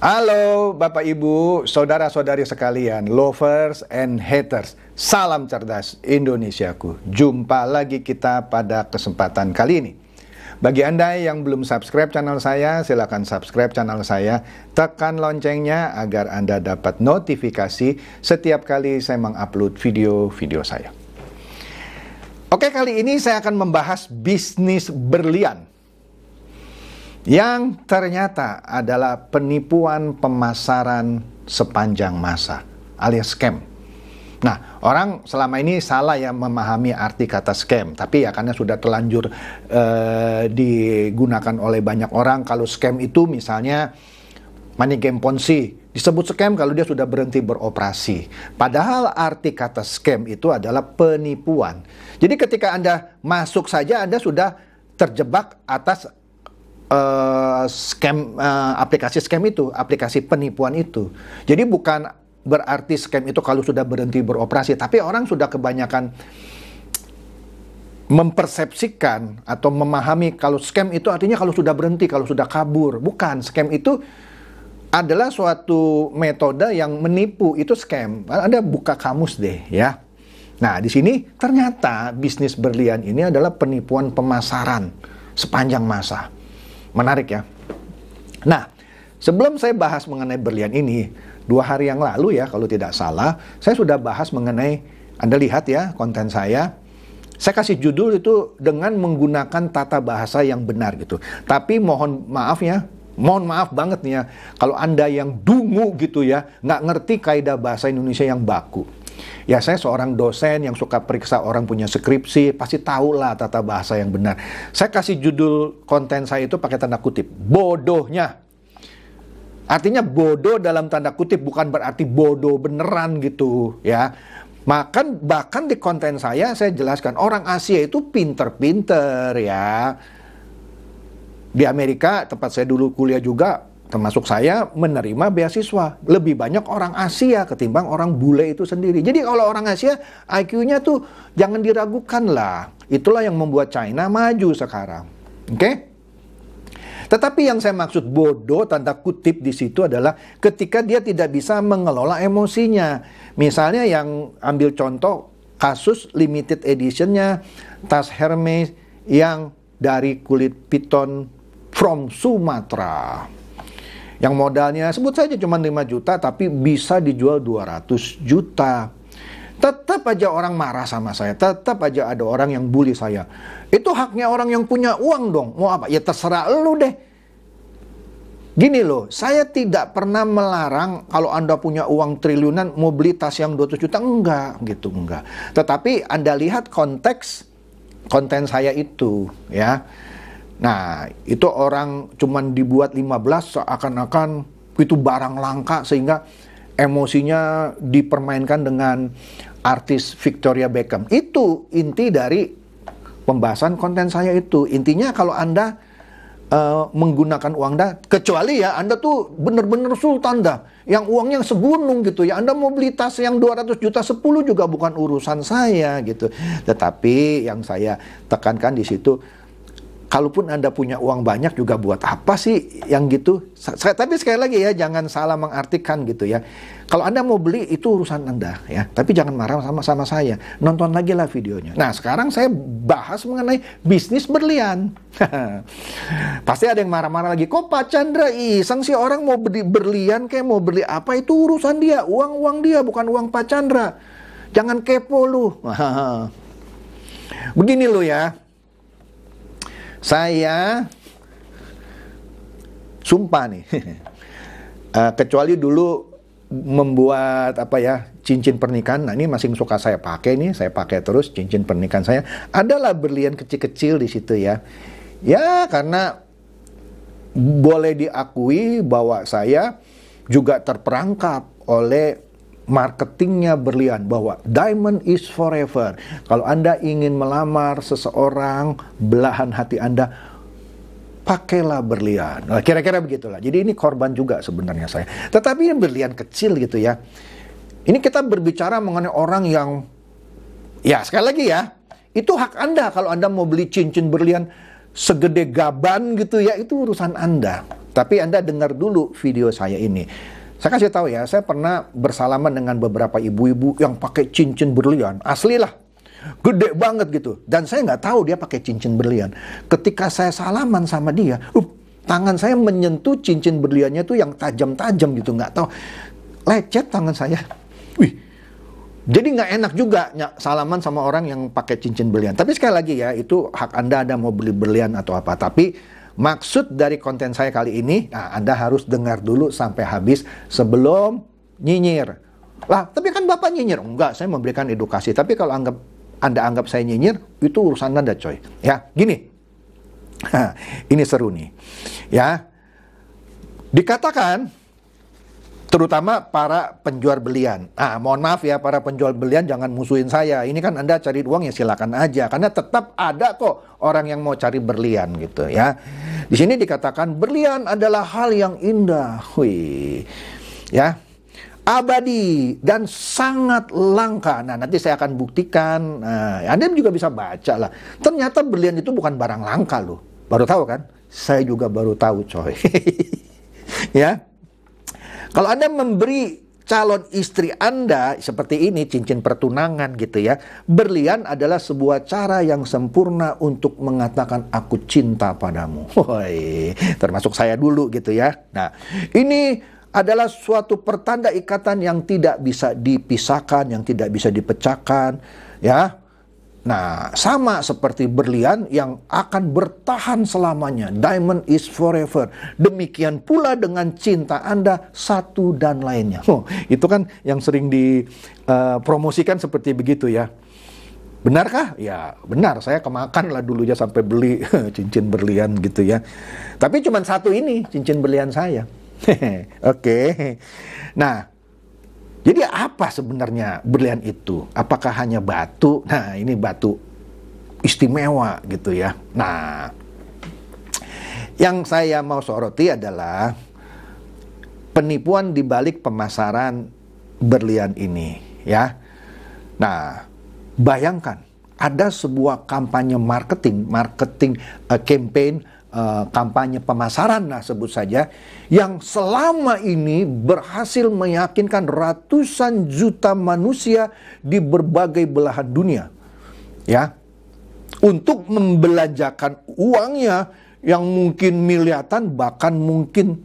Halo Bapak Ibu, saudara-saudari sekalian, lovers and haters. Salam cerdas Indonesiaku. Jumpa lagi kita pada kesempatan kali ini. Bagi Anda yang belum subscribe channel saya, silakan subscribe channel saya, tekan loncengnya agar Anda dapat notifikasi setiap kali saya mengupload video-video saya. Oke, kali ini saya akan membahas bisnis berlian yang ternyata adalah penipuan pemasaran sepanjang masa alias scam. Nah, orang selama ini salah ya memahami arti kata scam, tapi ya karena sudah terlanjur eh, digunakan oleh banyak orang kalau scam itu misalnya money game ponzi disebut scam kalau dia sudah berhenti beroperasi. Padahal arti kata scam itu adalah penipuan. Jadi ketika Anda masuk saja Anda sudah terjebak atas uh, scam uh, aplikasi scam itu, aplikasi penipuan itu. Jadi bukan berarti scam itu kalau sudah berhenti beroperasi, tapi orang sudah kebanyakan mempersepsikan atau memahami kalau scam itu artinya kalau sudah berhenti, kalau sudah kabur. Bukan, scam itu adalah suatu metode yang menipu, itu scam. Anda buka kamus deh ya. Nah, di sini ternyata bisnis berlian ini adalah penipuan pemasaran sepanjang masa menarik ya. Nah, sebelum saya bahas mengenai berlian ini, dua hari yang lalu ya kalau tidak salah, saya sudah bahas mengenai, Anda lihat ya konten saya, saya kasih judul itu dengan menggunakan tata bahasa yang benar gitu. Tapi mohon maaf ya, mohon maaf banget nih ya, kalau Anda yang dungu gitu ya, nggak ngerti kaidah bahasa Indonesia yang baku. Ya saya seorang dosen yang suka periksa orang punya skripsi, pasti tahulah tata bahasa yang benar. Saya kasih judul konten saya itu pakai tanda kutip, bodohnya. Artinya bodoh dalam tanda kutip bukan berarti bodoh beneran gitu ya. Makan bahkan di konten saya saya jelaskan orang Asia itu pinter-pinter ya. Di Amerika tempat saya dulu kuliah juga termasuk saya menerima beasiswa lebih banyak orang Asia ketimbang orang bule itu sendiri. Jadi kalau orang Asia IQ-nya tuh jangan diragukan lah. Itulah yang membuat China maju sekarang. Oke? Okay? Tetapi yang saya maksud bodoh tanda kutip di situ adalah ketika dia tidak bisa mengelola emosinya. Misalnya yang ambil contoh kasus limited editionnya tas Hermes yang dari kulit piton from Sumatra. Yang modalnya sebut saja cuma 5 juta tapi bisa dijual 200 juta. Tetap aja orang marah sama saya, tetap aja ada orang yang bully saya. Itu haknya orang yang punya uang dong. Mau apa? Ya terserah lu deh. Gini loh, saya tidak pernah melarang kalau Anda punya uang triliunan mau beli tas yang 200 juta, enggak gitu, enggak. Tetapi Anda lihat konteks konten saya itu ya. Nah, itu orang cuman dibuat 15 seakan-akan itu barang langka sehingga emosinya dipermainkan dengan artis Victoria Beckham. Itu inti dari pembahasan konten saya itu. Intinya kalau Anda uh, menggunakan uang anda kecuali ya Anda tuh bener-bener sultan dah yang uangnya segunung gitu ya Anda mau beli tas yang 200 juta 10 juga bukan urusan saya gitu tetapi yang saya tekankan di situ kalaupun Anda punya uang banyak juga buat apa sih yang gitu? Saya, tapi sekali lagi ya, jangan salah mengartikan gitu ya. Kalau Anda mau beli itu urusan Anda ya, tapi jangan marah sama sama saya. Nonton lagi lah videonya. Nah, sekarang saya bahas mengenai bisnis berlian. Pasti ada yang marah-marah lagi. Kok Pak Chandra iseng sih orang mau beli berlian kayak mau beli apa itu urusan dia, uang-uang dia bukan uang Pak Chandra. Jangan kepo lu. Begini lo ya. Saya sumpah nih. Eh, kecuali dulu membuat apa ya cincin pernikahan. Nah ini masih suka saya pakai nih, saya pakai terus cincin pernikahan saya. Adalah berlian kecil-kecil di situ ya. Ya karena boleh diakui bahwa saya juga terperangkap oleh marketingnya berlian bahwa diamond is forever. Kalau Anda ingin melamar seseorang, belahan hati Anda pakailah berlian. kira nah, kira-kira begitulah. Jadi ini korban juga sebenarnya saya. Tetapi yang berlian kecil gitu ya. Ini kita berbicara mengenai orang yang ya sekali lagi ya, itu hak Anda kalau Anda mau beli cincin berlian segede gaban gitu ya, itu urusan Anda. Tapi Anda dengar dulu video saya ini. Saya kasih tahu ya, saya pernah bersalaman dengan beberapa ibu-ibu yang pakai cincin berlian. Asli lah, gede banget gitu. Dan saya nggak tahu dia pakai cincin berlian. Ketika saya salaman sama dia, uh, tangan saya menyentuh cincin berliannya tuh yang tajam-tajam gitu, nggak tahu. Lecet tangan saya. Wih, jadi nggak enak juga salaman sama orang yang pakai cincin berlian. Tapi sekali lagi ya, itu hak Anda, ada mau beli berlian atau apa. Tapi Maksud dari konten saya kali ini, nah Anda harus dengar dulu sampai habis sebelum nyinyir. Lah, tapi kan Bapak nyinyir. Enggak, saya memberikan edukasi. Tapi kalau anggap Anda anggap saya nyinyir, itu urusan Anda, coy. Ya, gini. ini seru nih. Ya. Dikatakan terutama para penjual belian. Ah, mohon maaf ya para penjual belian jangan musuhin saya. Ini kan Anda cari uang ya silakan aja karena tetap ada kok orang yang mau cari berlian gitu ya. Di sini dikatakan berlian adalah hal yang indah. Hui. Ya. Abadi dan sangat langka. Nah, nanti saya akan buktikan. Nah, Anda juga bisa baca lah. Ternyata berlian itu bukan barang langka loh. Baru tahu kan? Saya juga baru tahu, coy. ya. Kalau Anda memberi calon istri Anda seperti ini cincin pertunangan gitu ya. Berlian adalah sebuah cara yang sempurna untuk mengatakan aku cinta padamu. Woi, termasuk saya dulu gitu ya. Nah, ini adalah suatu pertanda ikatan yang tidak bisa dipisahkan, yang tidak bisa dipecahkan, ya. Nah, sama seperti berlian yang akan bertahan selamanya. Diamond is forever. Demikian pula dengan cinta Anda satu dan lainnya. Oh, itu kan yang sering dipromosikan eh, seperti begitu ya. Benarkah? Ya benar, saya kemakan lah dulunya sampai beli cincin berlian gitu ya. Tapi cuma satu ini cincin berlian saya. Oke. Okay. Nah, jadi apa sebenarnya berlian itu? Apakah hanya batu? Nah, ini batu istimewa gitu ya. Nah, yang saya mau soroti adalah penipuan di balik pemasaran berlian ini ya. Nah, bayangkan ada sebuah kampanye marketing, marketing uh, campaign Eh, kampanye pemasaran nah sebut saja yang selama ini berhasil meyakinkan ratusan juta manusia di berbagai belahan dunia ya untuk membelanjakan uangnya yang mungkin miliatan bahkan mungkin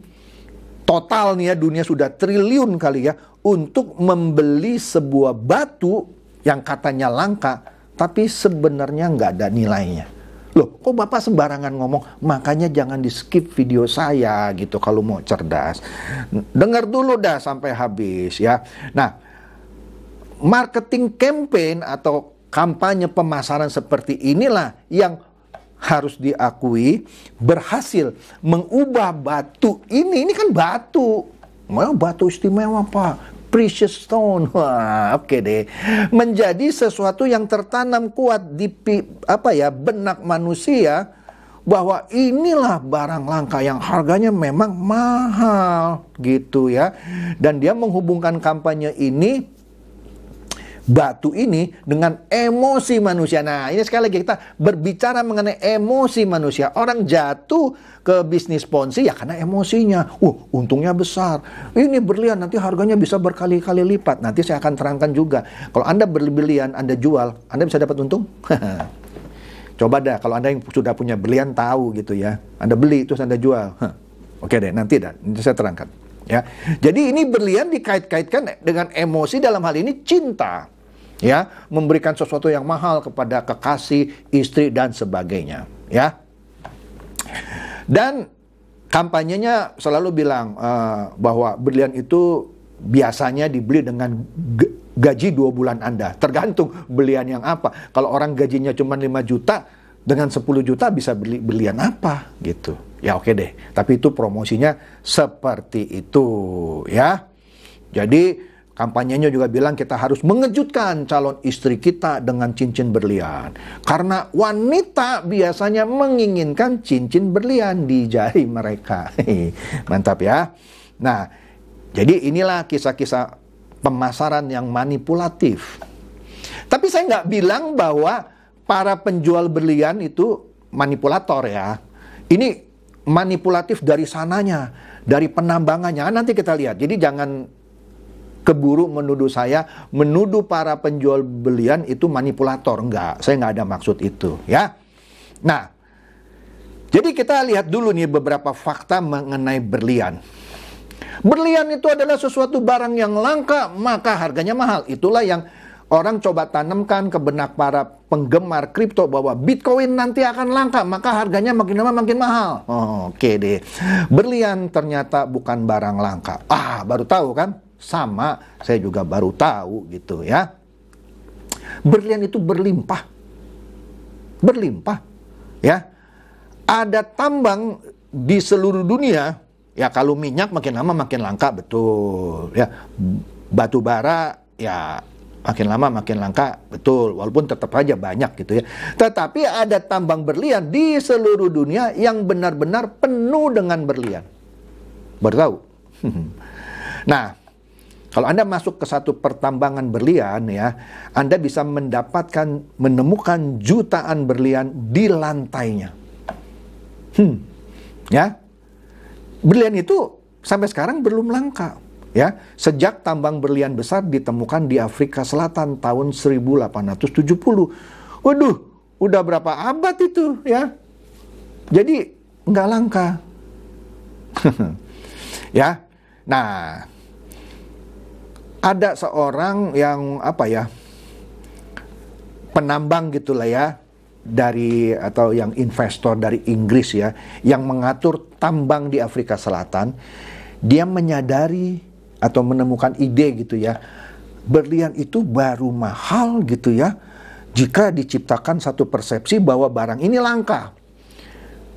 total nih ya dunia sudah triliun kali ya untuk membeli sebuah batu yang katanya langka tapi sebenarnya nggak ada nilainya. Loh, kok Bapak sembarangan ngomong? Makanya jangan di-skip video saya gitu kalau mau cerdas. Dengar dulu dah sampai habis ya. Nah, marketing campaign atau kampanye pemasaran seperti inilah yang harus diakui berhasil mengubah batu ini ini kan batu Mau batu istimewa pak precious stone. Wah, oke okay deh. Menjadi sesuatu yang tertanam kuat di apa ya, benak manusia bahwa inilah barang langka yang harganya memang mahal gitu ya. Dan dia menghubungkan kampanye ini batu ini dengan emosi manusia. Nah, ini sekali lagi kita berbicara mengenai emosi manusia. Orang jatuh ke bisnis ponzi ya karena emosinya. Uh, untungnya besar. Ini berlian nanti harganya bisa berkali-kali lipat. Nanti saya akan terangkan juga. Kalau Anda berlian, Anda jual, Anda bisa dapat untung? Coba dah kalau Anda yang sudah punya berlian tahu gitu ya. Anda beli terus Anda jual. Huh. Oke deh, nanti dah nanti saya terangkan. Ya. Jadi ini berlian dikait-kaitkan dengan emosi dalam hal ini cinta ya, memberikan sesuatu yang mahal kepada kekasih, istri dan sebagainya, ya. Dan kampanyenya selalu bilang uh, bahwa berlian itu biasanya dibeli dengan gaji dua bulan Anda. Tergantung belian yang apa. Kalau orang gajinya cuma 5 juta, dengan 10 juta bisa beli belian apa gitu. Ya oke okay deh. Tapi itu promosinya seperti itu ya. Jadi Kampanyenya juga bilang kita harus mengejutkan calon istri kita dengan cincin berlian. Karena wanita biasanya menginginkan cincin berlian di jari mereka. Mantap ya. Nah, jadi inilah kisah-kisah pemasaran yang manipulatif. Tapi saya nggak bilang bahwa para penjual berlian itu manipulator ya. Ini manipulatif dari sananya, dari penambangannya. Nanti kita lihat. Jadi jangan keburu menuduh saya, menuduh para penjual belian itu manipulator. Enggak, saya nggak ada maksud itu ya. Nah, jadi kita lihat dulu nih beberapa fakta mengenai berlian. Berlian itu adalah sesuatu barang yang langka, maka harganya mahal. Itulah yang orang coba tanamkan ke benak para penggemar kripto bahwa Bitcoin nanti akan langka, maka harganya makin lama makin mahal. Oh, Oke okay deh. Berlian ternyata bukan barang langka. Ah, baru tahu kan? sama saya juga baru tahu gitu ya berlian itu berlimpah berlimpah ya ada tambang di seluruh dunia ya kalau minyak makin lama makin langka betul ya batu bara ya makin lama makin langka betul walaupun tetap aja banyak gitu ya tetapi ada tambang berlian di seluruh dunia yang benar-benar penuh dengan berlian baru tahu nah kalau Anda masuk ke satu pertambangan berlian ya, Anda bisa mendapatkan menemukan jutaan berlian di lantainya. Hmm. Ya. Berlian itu sampai sekarang belum langka ya. Sejak tambang berlian besar ditemukan di Afrika Selatan tahun 1870. Waduh, udah berapa abad itu ya. Jadi nggak langka. ya. Nah, ada seorang yang apa ya penambang gitulah ya dari atau yang investor dari Inggris ya yang mengatur tambang di Afrika Selatan dia menyadari atau menemukan ide gitu ya berlian itu baru mahal gitu ya jika diciptakan satu persepsi bahwa barang ini langka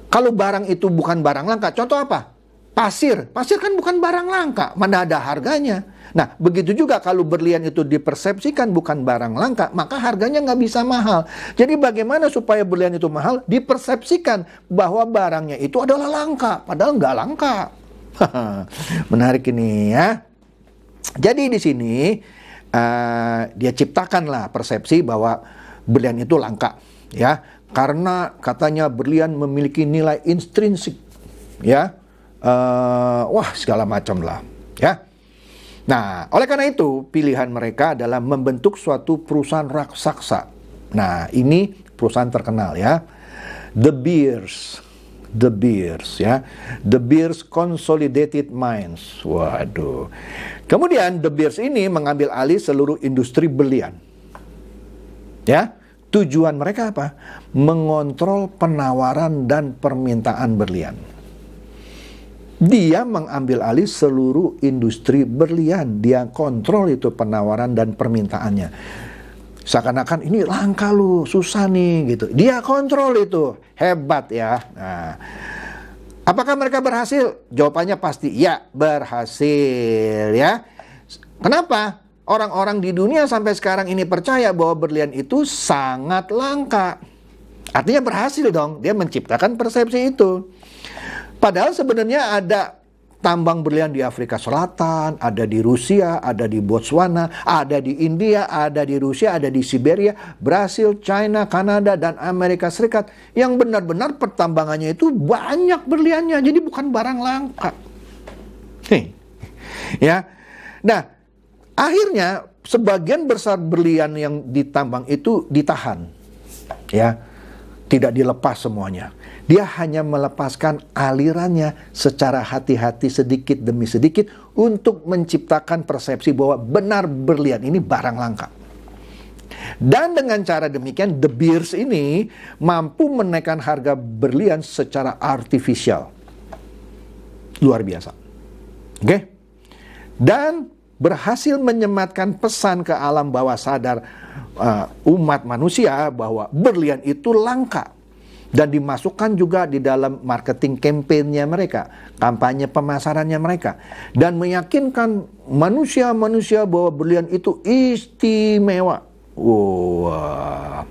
kalau barang itu bukan barang langka contoh apa pasir pasir kan bukan barang langka mana ada harganya Nah, begitu juga kalau berlian itu dipersepsikan bukan barang langka, maka harganya nggak bisa mahal. Jadi bagaimana supaya berlian itu mahal? Dipersepsikan bahwa barangnya itu adalah langka, padahal nggak langka. Menarik ini ya. Jadi di sini uh, dia ciptakanlah persepsi bahwa berlian itu langka, ya. Karena katanya berlian memiliki nilai intrinsik, ya. Uh, wah segala macam lah, ya. Nah, oleh karena itu, pilihan mereka adalah membentuk suatu perusahaan raksasa. Nah, ini perusahaan terkenal ya. The Beers. The Beers ya. The Beers Consolidated Mines. Waduh. Kemudian The Beers ini mengambil alih seluruh industri belian. Ya. Tujuan mereka apa? Mengontrol penawaran dan permintaan berlian. Dia mengambil alih seluruh industri berlian. Dia kontrol itu penawaran dan permintaannya. Seakan-akan ini langka lu, susah nih gitu. Dia kontrol itu, hebat ya. Nah, apakah mereka berhasil? Jawabannya pasti ya, berhasil ya. Kenapa? Orang-orang di dunia sampai sekarang ini percaya bahwa berlian itu sangat langka. Artinya berhasil dong, dia menciptakan persepsi itu. Padahal sebenarnya ada tambang berlian di Afrika Selatan, ada di Rusia, ada di Botswana, ada di India, ada di Rusia, ada di Siberia, Brasil, China, Kanada, dan Amerika Serikat. Yang benar-benar pertambangannya itu banyak berliannya, jadi bukan barang langka. Hei. Ya. Nah, akhirnya sebagian besar berlian yang ditambang itu ditahan. Ya tidak dilepas semuanya. Dia hanya melepaskan alirannya secara hati-hati sedikit demi sedikit untuk menciptakan persepsi bahwa benar berlian ini barang langka. Dan dengan cara demikian The Beers ini mampu menaikkan harga berlian secara artifisial. Luar biasa. Oke? Okay? Dan berhasil menyematkan pesan ke alam bawah sadar uh, umat manusia bahwa berlian itu langka dan dimasukkan juga di dalam marketing campaign-nya mereka, kampanye pemasarannya mereka dan meyakinkan manusia-manusia bahwa berlian itu istimewa. Wow.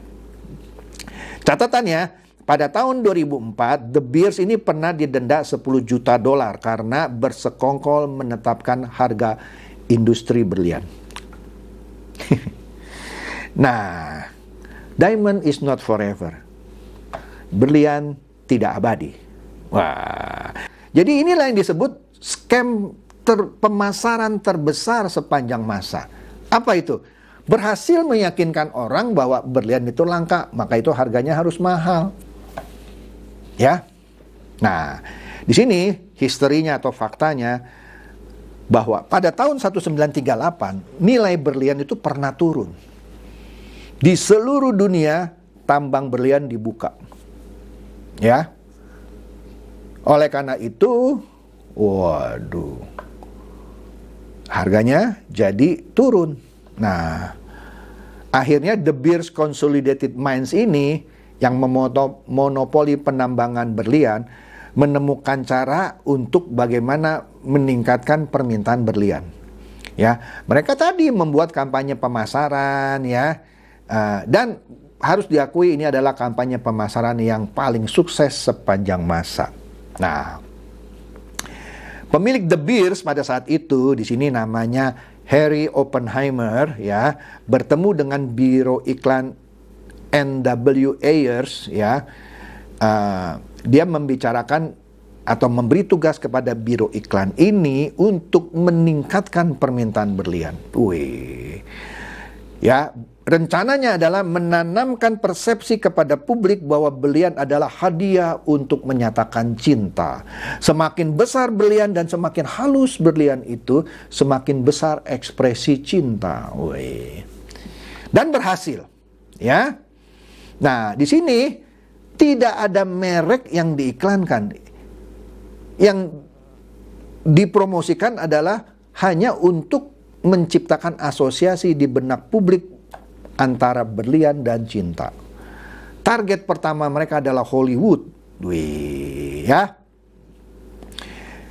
Catatannya, pada tahun 2004, The Beers ini pernah didenda 10 juta dolar karena bersekongkol menetapkan harga industri berlian. nah, diamond is not forever. Berlian tidak abadi. Wah. Jadi inilah yang disebut scam ter pemasaran terbesar sepanjang masa. Apa itu? Berhasil meyakinkan orang bahwa berlian itu langka, maka itu harganya harus mahal. Ya. Nah, di sini historinya atau faktanya bahwa pada tahun 1938 nilai berlian itu pernah turun. Di seluruh dunia tambang berlian dibuka. Ya. Oleh karena itu, waduh. Harganya jadi turun. Nah, akhirnya The Beers Consolidated Mines ini yang memonopoli penambangan berlian menemukan cara untuk bagaimana meningkatkan permintaan berlian. Ya, mereka tadi membuat kampanye pemasaran ya. Uh, dan harus diakui ini adalah kampanye pemasaran yang paling sukses sepanjang masa. Nah, pemilik The Beers pada saat itu di sini namanya Harry Oppenheimer ya, bertemu dengan biro iklan NW Ayers ya. Uh, dia membicarakan atau memberi tugas kepada biro iklan ini untuk meningkatkan permintaan berlian. Wih. Ya, rencananya adalah menanamkan persepsi kepada publik bahwa berlian adalah hadiah untuk menyatakan cinta. Semakin besar berlian dan semakin halus berlian itu, semakin besar ekspresi cinta. Wih. Dan berhasil, ya. Nah, di sini tidak ada merek yang diiklankan yang dipromosikan adalah hanya untuk menciptakan asosiasi di benak publik antara berlian dan cinta. Target pertama mereka adalah Hollywood. Wih, ya.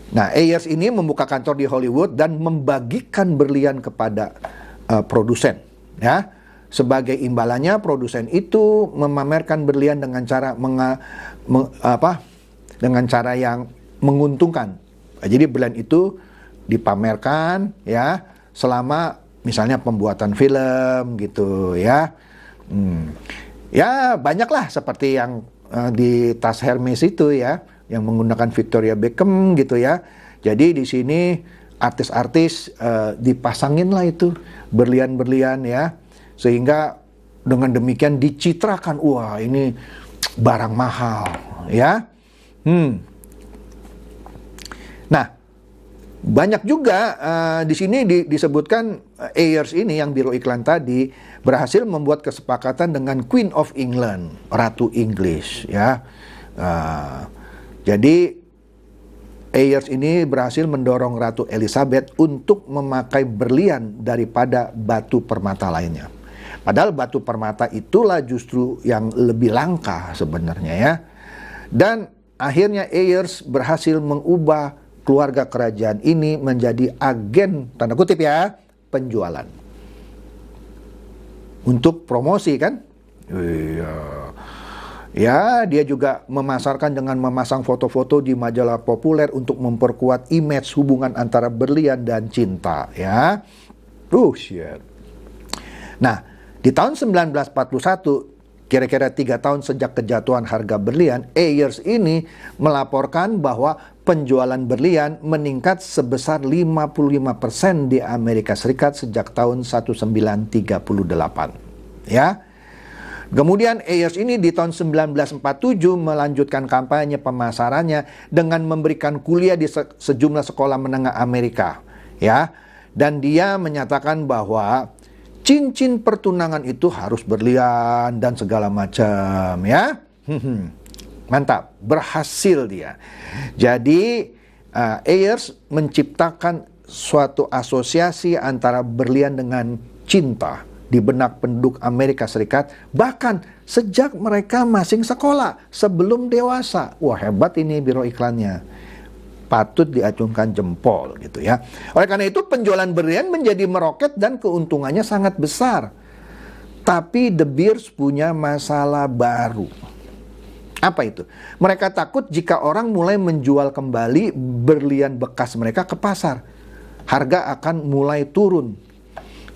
Nah, Ayers ini membuka kantor di Hollywood dan membagikan berlian kepada uh, produsen, ya. Sebagai imbalannya, produsen itu memamerkan berlian dengan cara menga, meng, apa? Dengan cara yang menguntungkan. Nah, jadi brand itu dipamerkan ya selama misalnya pembuatan film gitu ya. Hmm. Ya banyaklah seperti yang uh, di tas Hermes itu ya yang menggunakan Victoria Beckham gitu ya. Jadi di sini artis-artis uh, eh, dipasangin lah itu berlian-berlian ya sehingga dengan demikian dicitrakan wah ini barang mahal ya. Hmm. Banyak juga uh, di sini di, disebutkan eh, Ayers ini yang biro iklan tadi berhasil membuat kesepakatan dengan Queen of England, Ratu Inggris ya. Uh, jadi Ayers ini berhasil mendorong Ratu Elizabeth untuk memakai berlian daripada batu permata lainnya. Padahal batu permata itulah justru yang lebih langka sebenarnya ya. Dan akhirnya Ayers berhasil mengubah keluarga kerajaan ini menjadi agen tanda kutip ya penjualan untuk promosi kan iya ya dia juga memasarkan dengan memasang foto-foto di majalah populer untuk memperkuat image hubungan antara berlian dan cinta ya oh shit nah di tahun 1941 kira-kira tiga tahun sejak kejatuhan harga berlian, Ayers ini melaporkan bahwa penjualan berlian meningkat sebesar 55% di Amerika Serikat sejak tahun 1938. Ya. Kemudian Ayers ini di tahun 1947 melanjutkan kampanye pemasarannya dengan memberikan kuliah di sejumlah sekolah menengah Amerika, ya. Dan dia menyatakan bahwa cincin pertunangan itu harus berlian dan segala macam ya. mantap, berhasil dia. Jadi uh, Ayers menciptakan suatu asosiasi antara berlian dengan cinta di benak penduduk Amerika Serikat bahkan sejak mereka masing sekolah sebelum dewasa. Wah hebat ini biro iklannya patut diacungkan jempol gitu ya. Oleh karena itu penjualan berlian menjadi meroket dan keuntungannya sangat besar. Tapi The Beers punya masalah baru. Apa itu? Mereka takut jika orang mulai menjual kembali berlian bekas mereka ke pasar. Harga akan mulai turun.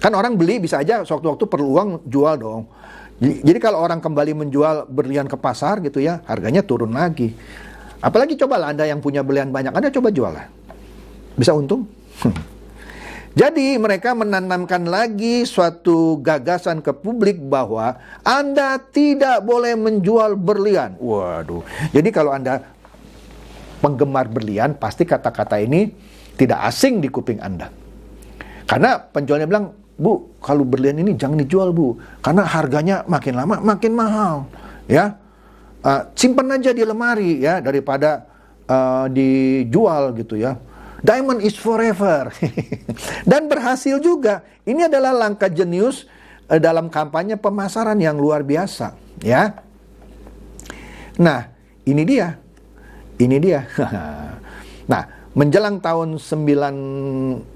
Kan orang beli bisa aja sewaktu-waktu perlu uang jual dong. Jadi kalau orang kembali menjual berlian ke pasar gitu ya, harganya turun lagi. Apalagi cobalah Anda yang punya belian banyak, Anda coba jual lah. Bisa untung? Hmm. Jadi mereka menanamkan lagi suatu gagasan ke publik bahwa Anda tidak boleh menjual berlian. Waduh. Jadi kalau Anda penggemar berlian, pasti kata-kata ini tidak asing di kuping Anda. Karena penjualnya bilang, "Bu, kalau berlian ini jangan dijual, Bu. Karena harganya makin lama makin mahal." Ya uh, simpan aja di lemari ya daripada uh, dijual gitu ya. Diamond is forever. Dan berhasil juga. Ini adalah langkah jenius uh, dalam kampanye pemasaran yang luar biasa, ya. Nah, ini dia. Ini dia. nah, menjelang tahun 1950-an,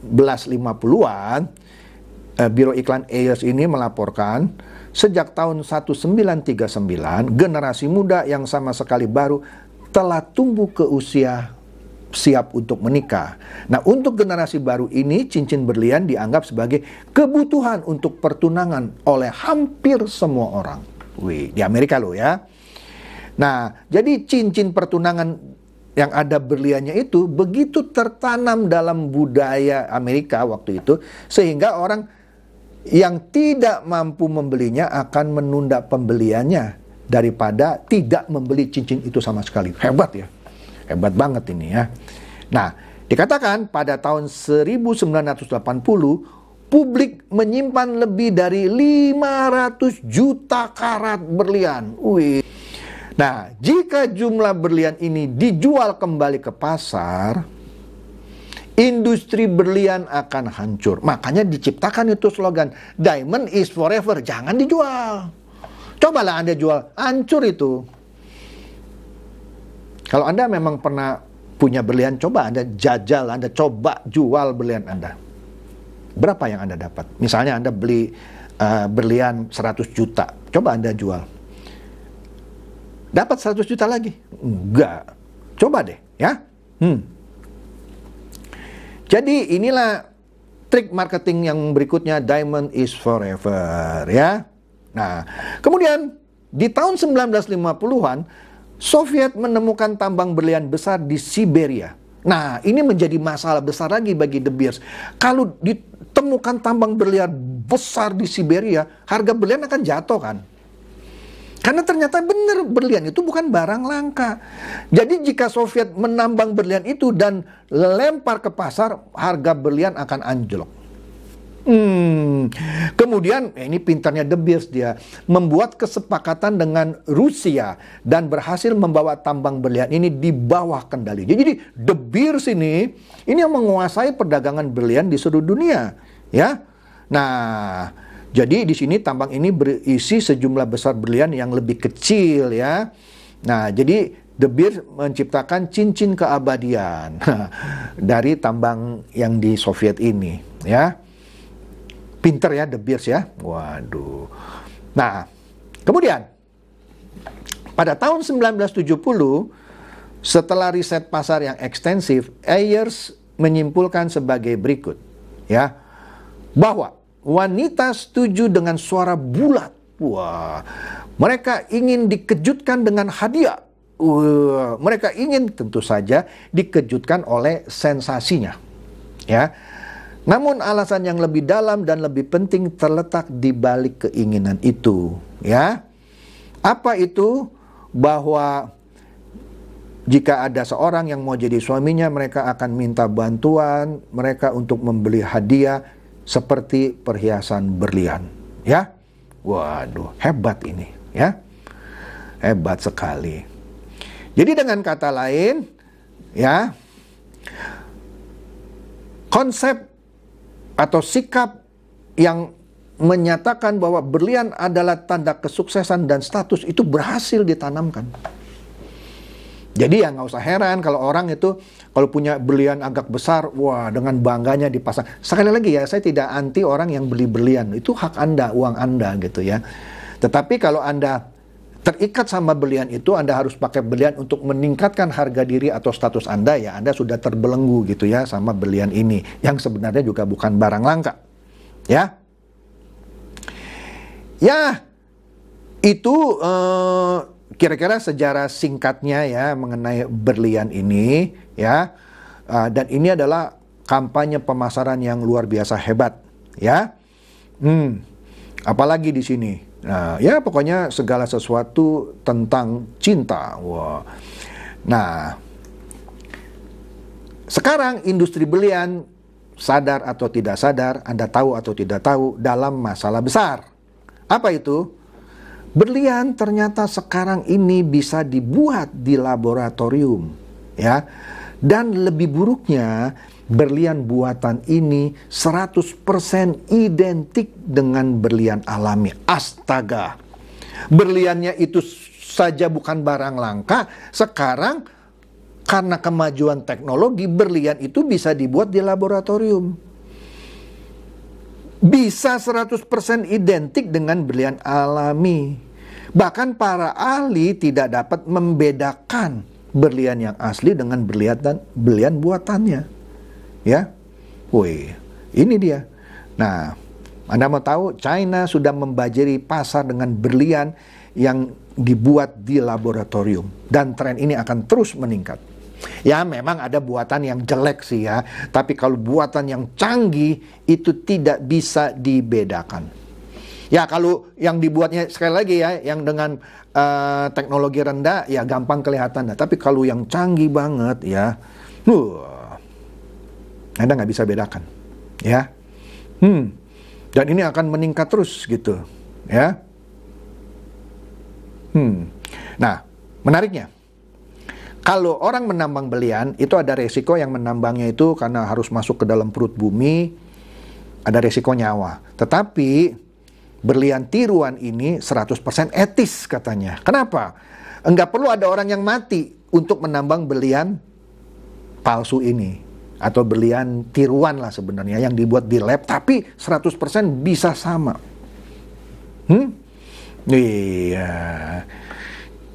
uh, eh, Biro Iklan Ayers ini melaporkan Sejak tahun 1939, generasi muda yang sama sekali baru telah tumbuh ke usia siap untuk menikah. Nah, untuk generasi baru ini, cincin berlian dianggap sebagai kebutuhan untuk pertunangan oleh hampir semua orang. Wih, di Amerika loh ya. Nah, jadi cincin pertunangan yang ada berliannya itu begitu tertanam dalam budaya Amerika waktu itu, sehingga orang yang tidak mampu membelinya akan menunda pembeliannya daripada tidak membeli cincin itu sama sekali. Hebat ya. Hebat banget ini ya. Nah, dikatakan pada tahun 1980 publik menyimpan lebih dari 500 juta karat berlian. Wih. Nah, jika jumlah berlian ini dijual kembali ke pasar, industri berlian akan hancur. Makanya diciptakan itu slogan, diamond is forever, jangan dijual. Cobalah Anda jual, hancur itu. Kalau Anda memang pernah punya berlian, coba Anda jajal, Anda coba jual berlian Anda. Berapa yang Anda dapat? Misalnya Anda beli uh, berlian 100 juta, coba Anda jual. Dapat 100 juta lagi? Enggak. Coba deh, ya. Hmm jadi inilah trik marketing yang berikutnya diamond is forever ya. Nah, kemudian di tahun 1950-an Soviet menemukan tambang berlian besar di Siberia. Nah, ini menjadi masalah besar lagi bagi the Beers. Kalau ditemukan tambang berlian besar di Siberia, harga berlian akan jatuh kan? Karena ternyata benar berlian itu bukan barang langka. Jadi jika Soviet menambang berlian itu dan lempar ke pasar, harga berlian akan anjlok. Hmm. Kemudian eh ini pintarnya De Beers dia membuat kesepakatan dengan Rusia dan berhasil membawa tambang berlian ini di bawah kendali. Jadi De Beers ini ini yang menguasai perdagangan berlian di seluruh dunia, ya. Nah, jadi di sini tambang ini berisi sejumlah besar berlian yang lebih kecil ya. Nah, jadi The Beers menciptakan cincin keabadian dari tambang yang di Soviet ini ya. Pinter ya The Beers ya. Waduh. Nah, kemudian pada tahun 1970 setelah riset pasar yang ekstensif, Ayers menyimpulkan sebagai berikut ya bahwa wanita setuju dengan suara bulat. Wah, mereka ingin dikejutkan dengan hadiah. Uh, mereka ingin tentu saja dikejutkan oleh sensasinya. Ya. Namun alasan yang lebih dalam dan lebih penting terletak di balik keinginan itu, ya. Apa itu? Bahwa jika ada seorang yang mau jadi suaminya, mereka akan minta bantuan mereka untuk membeli hadiah seperti perhiasan berlian, ya. Waduh, hebat ini, ya. Hebat sekali. Jadi dengan kata lain, ya, konsep atau sikap yang menyatakan bahwa berlian adalah tanda kesuksesan dan status itu berhasil ditanamkan. Jadi ya nggak usah heran kalau orang itu kalau punya belian agak besar, wah dengan bangganya dipasang. Sekali lagi ya, saya tidak anti orang yang beli belian Itu hak Anda, uang Anda gitu ya. Tetapi kalau Anda terikat sama belian itu, Anda harus pakai belian untuk meningkatkan harga diri atau status Anda ya. Anda sudah terbelenggu gitu ya sama belian ini yang sebenarnya juga bukan barang langka. Ya. Ya, itu Uh, kira-kira sejarah singkatnya ya mengenai berlian ini ya. Uh, dan ini adalah kampanye pemasaran yang luar biasa hebat ya. Hmm. Apalagi di sini. Nah, ya pokoknya segala sesuatu tentang cinta. Wah. Wow. Nah, sekarang industri berlian sadar atau tidak sadar, Anda tahu atau tidak tahu dalam masalah besar. Apa itu? Berlian ternyata sekarang ini bisa dibuat di laboratorium, ya. Dan lebih buruknya, berlian buatan ini 100% identik dengan berlian alami. Astaga. Berliannya itu saja bukan barang langka, sekarang karena kemajuan teknologi berlian itu bisa dibuat di laboratorium. Bisa 100% identik dengan berlian alami. Bahkan para ahli tidak dapat membedakan berlian yang asli dengan berlian dan berlian buatannya. Ya. Woi, ini dia. Nah, Anda mau tahu China sudah membajiri pasar dengan berlian yang dibuat di laboratorium dan tren ini akan terus meningkat. Ya memang ada buatan yang jelek sih ya, tapi kalau buatan yang canggih itu tidak bisa dibedakan. Ya kalau yang dibuatnya sekali lagi ya, yang dengan uh, teknologi rendah ya gampang kelihatan. Nah, tapi kalau yang canggih banget ya, uh, Anda nggak bisa bedakan, ya. Hmm. Dan ini akan meningkat terus gitu, ya. Hmm. Nah, menariknya, kalau orang menambang belian itu ada resiko yang menambangnya itu karena harus masuk ke dalam perut bumi, ada resiko nyawa. Tetapi berlian tiruan ini 100% etis katanya. Kenapa? Enggak perlu ada orang yang mati untuk menambang berlian palsu ini atau berlian tiruan lah sebenarnya yang dibuat di lab tapi 100% bisa sama. Hmm? Iya.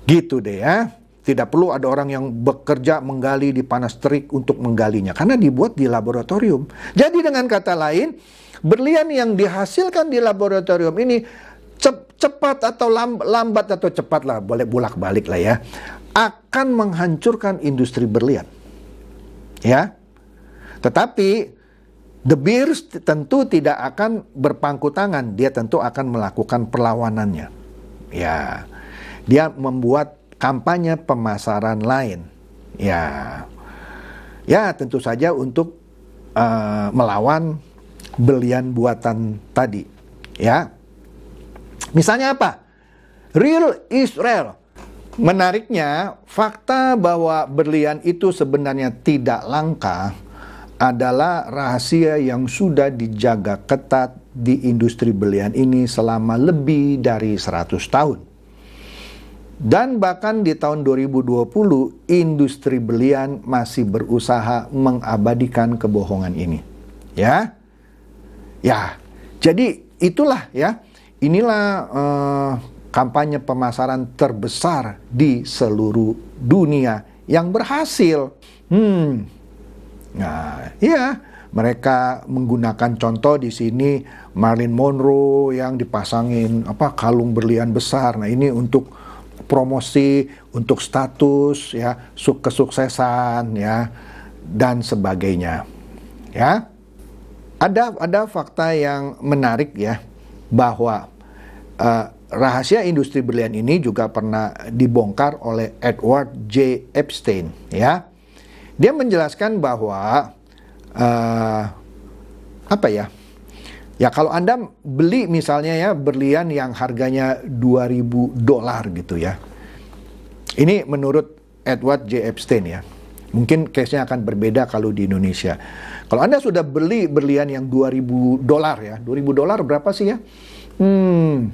Gitu deh ya. Tidak perlu ada orang yang bekerja menggali di panas terik untuk menggalinya karena dibuat di laboratorium. Jadi dengan kata lain, berlian yang dihasilkan di laboratorium ini cepat atau lambat atau cepat lah, boleh bolak-balik lah ya, akan menghancurkan industri berlian. Ya. Tetapi The Beers tentu tidak akan berpangku tangan, dia tentu akan melakukan perlawanannya. Ya. Dia membuat kampanye pemasaran lain. Ya, ya tentu saja untuk uh, melawan belian buatan tadi. Ya, misalnya apa? Real Israel. Menariknya, fakta bahwa berlian itu sebenarnya tidak langka adalah rahasia yang sudah dijaga ketat di industri berlian ini selama lebih dari 100 tahun. Dan bahkan di tahun 2020, industri belian masih berusaha mengabadikan kebohongan ini. Ya, ya. Jadi itulah ya. Inilah eh, kampanye pemasaran terbesar di seluruh dunia yang berhasil. Hmm. Nah, ya Mereka menggunakan contoh di sini Marilyn Monroe yang dipasangin apa kalung berlian besar. Nah, ini untuk promosi, untuk status, ya, kesuksesan, ya, dan sebagainya. Ya, ada ada fakta yang menarik ya bahwa uh, rahasia industri berlian ini juga pernah dibongkar oleh Edward J. Epstein. Ya, dia menjelaskan bahwa uh, apa ya? Ya kalau Anda beli misalnya ya berlian yang harganya 2000 dolar gitu ya. Ini menurut Edward J. Epstein ya. Mungkin case-nya akan berbeda kalau di Indonesia. Kalau Anda sudah beli berlian yang 2000 dolar ya. 2000 dolar berapa sih ya? Hmm,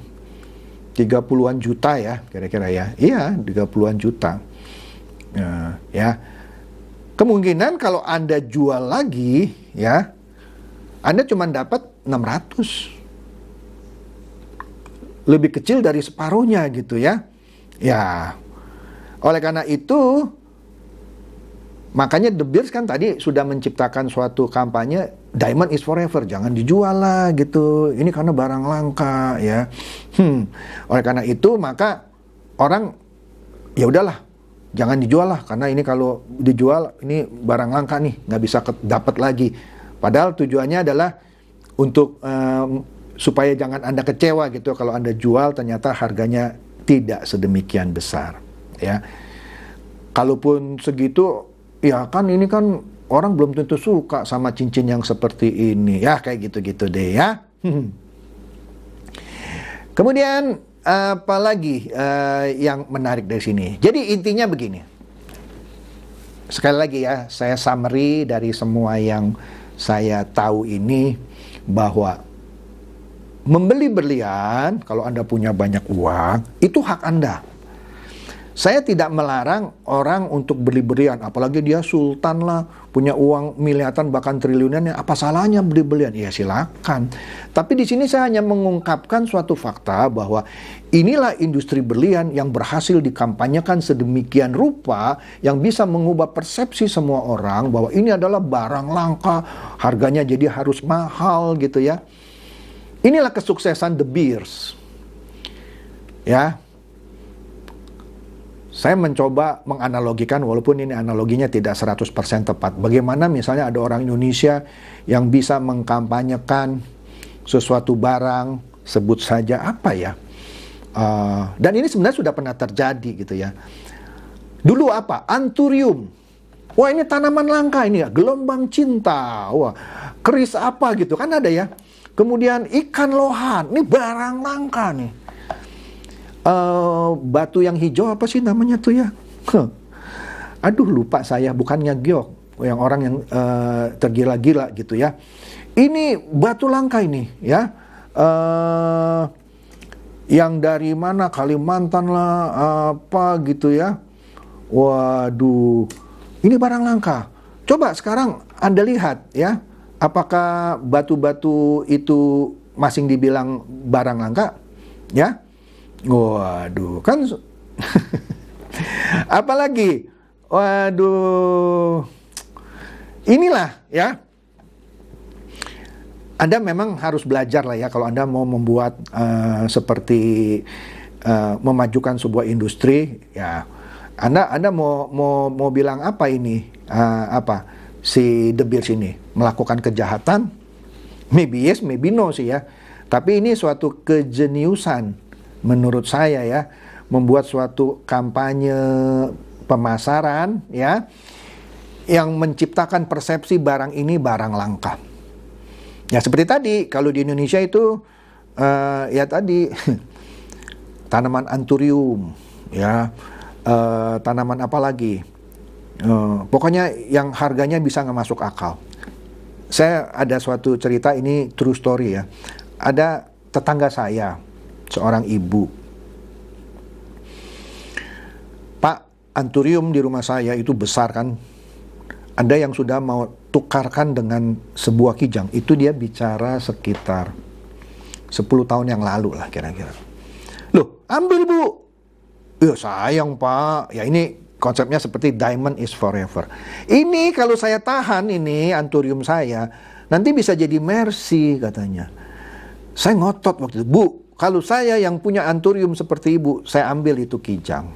30-an juta ya kira-kira ya. Iya, 30-an juta. Uh, ya. Kemungkinan kalau Anda jual lagi ya, Anda cuma dapat 600. Lebih kecil dari separuhnya gitu ya. Ya. Oleh karena itu makanya The Beers kan tadi sudah menciptakan suatu kampanye diamond is forever, jangan dijual lah gitu. Ini karena barang langka ya. Hmm. Oleh karena itu maka orang ya udahlah jangan dijual lah karena ini kalau dijual ini barang langka nih nggak bisa dapat lagi padahal tujuannya adalah untuk um, supaya jangan Anda kecewa gitu kalau Anda jual ternyata harganya tidak sedemikian besar ya. Kalaupun segitu ya kan ini kan orang belum tentu suka sama cincin yang seperti ini ya kayak gitu-gitu deh ya. Kemudian apalagi uh, eh, yang menarik dari sini. Jadi intinya begini. Sekali lagi ya, saya summary dari semua yang saya tahu ini bahwa membeli berlian, kalau Anda punya banyak uang, itu hak Anda. Saya tidak melarang orang untuk beli-belian, apalagi dia sultan lah, punya uang miliaran bahkan triliunan, ya, apa salahnya beli-belian? Ya silakan. Tapi di sini saya hanya mengungkapkan suatu fakta bahwa inilah industri berlian yang berhasil dikampanyekan sedemikian rupa yang bisa mengubah persepsi semua orang bahwa ini adalah barang langka, harganya jadi harus mahal gitu ya. Inilah kesuksesan The Beers. Ya, saya mencoba menganalogikan walaupun ini analoginya tidak 100% tepat. Bagaimana misalnya ada orang Indonesia yang bisa mengkampanyekan sesuatu barang, sebut saja apa ya. Uh, dan ini sebenarnya sudah pernah terjadi gitu ya. Dulu apa? Anturium. Wah ini tanaman langka ini ya, gelombang cinta. Wah, keris apa gitu kan ada ya. Kemudian ikan lohan, ini barang langka nih Eh, batu yang hijau apa sih namanya tuh ya? Huh. Aduh lupa saya, bukannya giok, yang orang yang uh, tergila-gila gitu ya. Ini batu langka ini ya. Uh, yang dari mana Kalimantan lah apa gitu ya. Waduh, ini barang langka. Coba sekarang Anda lihat ya, apakah batu-batu itu masing dibilang barang langka? Ya, Waduh, kan apalagi waduh inilah ya anda memang harus belajar lah ya kalau Anda mau membuat uh, seperti uh, memajukan sebuah industri ya Anda Anda mau mau mau bilang apa ini uh, apa si The Beers melakukan kejahatan maybe yes maybe no sih ya tapi ini suatu kejeniusan menurut saya ya membuat suatu kampanye pemasaran ya yang menciptakan persepsi barang ini barang langka. Ya seperti tadi kalau di Indonesia itu uh, ya tadi tanaman anturium ya uh, tanaman apa lagi uh, pokoknya yang harganya bisa nggak masuk akal. Saya ada suatu cerita ini true story ya. Ada tetangga saya seorang ibu. Pak, anturium di rumah saya itu besar kan? Ada yang sudah mau tukarkan dengan sebuah kijang. Itu dia bicara sekitar 10 tahun yang lalu lah kira-kira. Loh, ambil bu. Ya sayang pak, ya ini konsepnya seperti diamond is forever. Ini kalau saya tahan ini anturium saya, nanti bisa jadi mercy katanya. Saya ngotot waktu itu, Bu, kalau saya yang punya anturium seperti ibu, saya ambil itu kijang.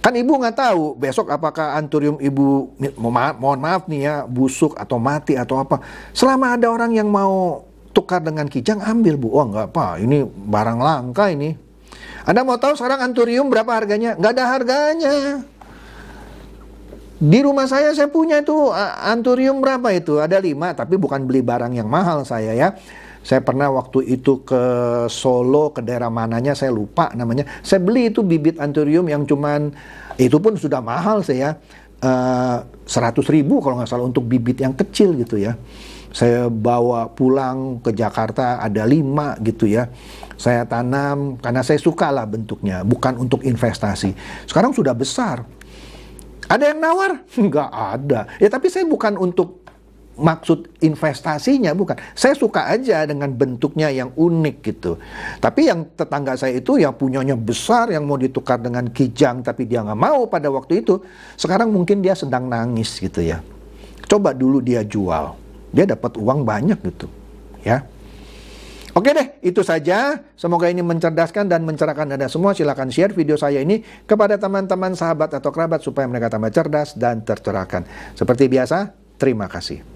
Kan ibu nggak tahu besok apakah anturium ibu, mohon maaf nih ya, busuk atau mati atau apa. Selama ada orang yang mau tukar dengan kijang, ambil bu. Oh nggak apa, ini barang langka ini. Anda mau tahu sekarang anturium berapa harganya? Nggak ada harganya. Di rumah saya saya punya itu anturium berapa itu? Ada lima, tapi bukan beli barang yang mahal saya ya. Saya pernah waktu itu ke Solo, ke daerah mananya, saya lupa namanya. Saya beli itu bibit anturium yang cuman, itu pun sudah mahal sih ya. Eh, seratus ribu kalau nggak salah untuk bibit yang kecil gitu ya. Saya bawa pulang ke Jakarta ada lima gitu ya. Saya tanam karena saya suka lah bentuknya, bukan untuk investasi. Sekarang sudah besar. Ada yang nawar? Nggak ada. Ya tapi saya bukan untuk maksud investasinya bukan. Saya suka aja dengan bentuknya yang unik gitu. Tapi yang tetangga saya itu yang punyanya besar yang mau ditukar dengan kijang tapi dia nggak mau pada waktu itu. Sekarang mungkin dia sedang nangis gitu ya. Coba dulu dia jual. Dia dapat uang banyak gitu. Ya. Oke deh, itu saja. Semoga ini mencerdaskan dan mencerahkan Anda semua. Silahkan share video saya ini kepada teman-teman, sahabat, atau kerabat supaya mereka tambah cerdas dan tercerahkan. Seperti biasa, terima kasih.